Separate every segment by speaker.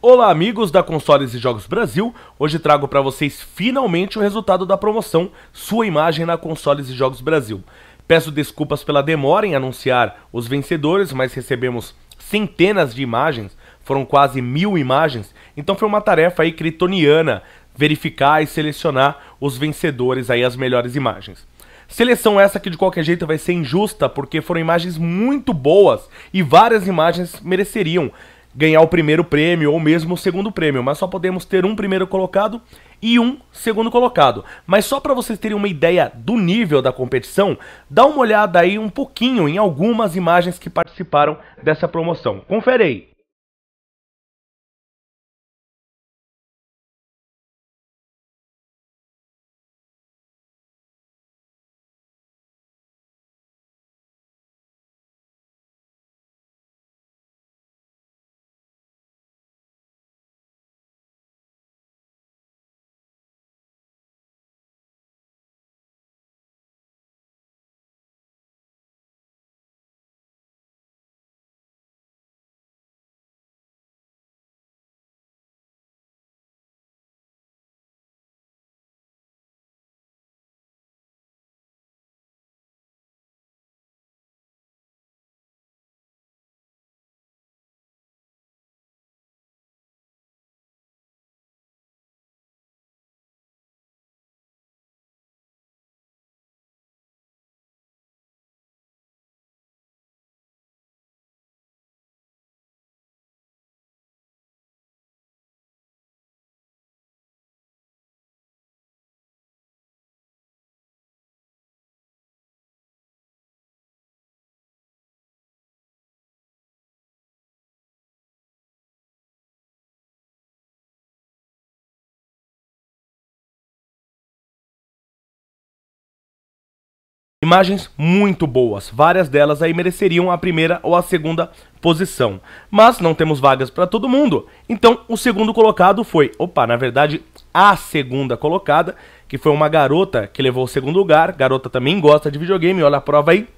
Speaker 1: Olá amigos da Consoles e Jogos Brasil, hoje trago para vocês finalmente o resultado da promoção Sua Imagem na Consoles e Jogos Brasil. Peço desculpas pela demora em anunciar os vencedores, mas recebemos centenas de imagens, foram quase mil imagens, então foi uma tarefa aí critoniana verificar e selecionar os vencedores aí, as melhores imagens. Seleção essa que de qualquer jeito vai ser injusta, porque foram imagens muito boas e várias imagens mereceriam ganhar o primeiro prêmio ou mesmo o segundo prêmio, mas só podemos ter um primeiro colocado e um segundo colocado. Mas só para vocês terem uma ideia do nível da competição, dá uma olhada aí um pouquinho em algumas imagens que participaram dessa promoção. Confere aí. Imagens muito boas, várias delas aí mereceriam a primeira ou a segunda posição. Mas não temos vagas para todo mundo, então o segundo colocado foi, opa, na verdade a segunda colocada, que foi uma garota que levou o segundo lugar, garota também gosta de videogame, olha a prova aí.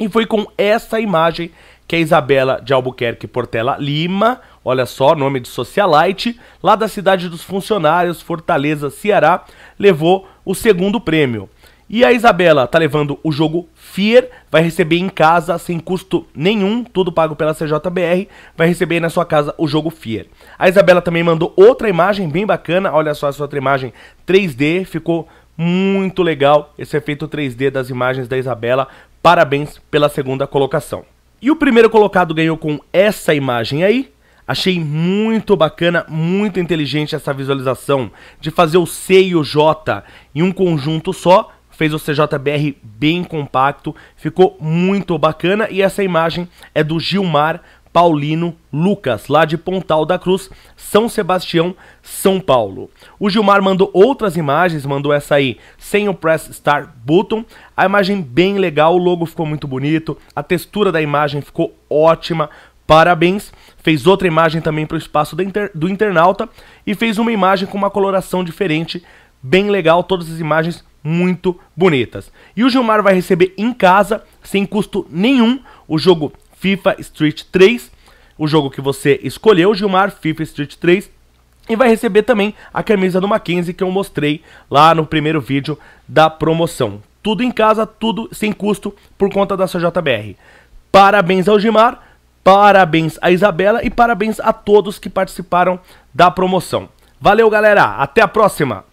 Speaker 1: E foi com essa imagem que a Isabela de Albuquerque Portela Lima, olha só, nome de socialite, lá da cidade dos funcionários, Fortaleza, Ceará, levou o segundo prêmio. E a Isabela tá levando o jogo Fear, vai receber em casa sem custo nenhum, tudo pago pela CJBR, vai receber na sua casa o jogo Fear. A Isabela também mandou outra imagem bem bacana, olha só essa outra imagem 3D, ficou muito legal esse efeito 3D das imagens da Isabela. Parabéns pela segunda colocação. E o primeiro colocado ganhou com essa imagem aí, Achei muito bacana, muito inteligente essa visualização de fazer o C e o J em um conjunto só fez o CJBR bem compacto, ficou muito bacana e essa imagem é do Gilmar Paulino Lucas, lá de Pontal da Cruz, São Sebastião, São Paulo. O Gilmar mandou outras imagens, mandou essa aí sem o press start button. A imagem bem legal, o logo ficou muito bonito, a textura da imagem ficou ótima. Parabéns! Fez outra imagem também para o espaço do, inter... do internauta e fez uma imagem com uma coloração diferente, bem legal. Todas as imagens muito bonitas. E o Gilmar vai receber em casa, sem custo nenhum, o jogo FIFA Street 3, o jogo que você escolheu, Gilmar, FIFA Street 3. E vai receber também a camisa do Mackenzie que eu mostrei lá no primeiro vídeo da promoção. Tudo em casa, tudo sem custo por conta da sua JBR. Parabéns ao Gilmar, parabéns à Isabela e parabéns a todos que participaram da promoção. Valeu, galera. Até a próxima.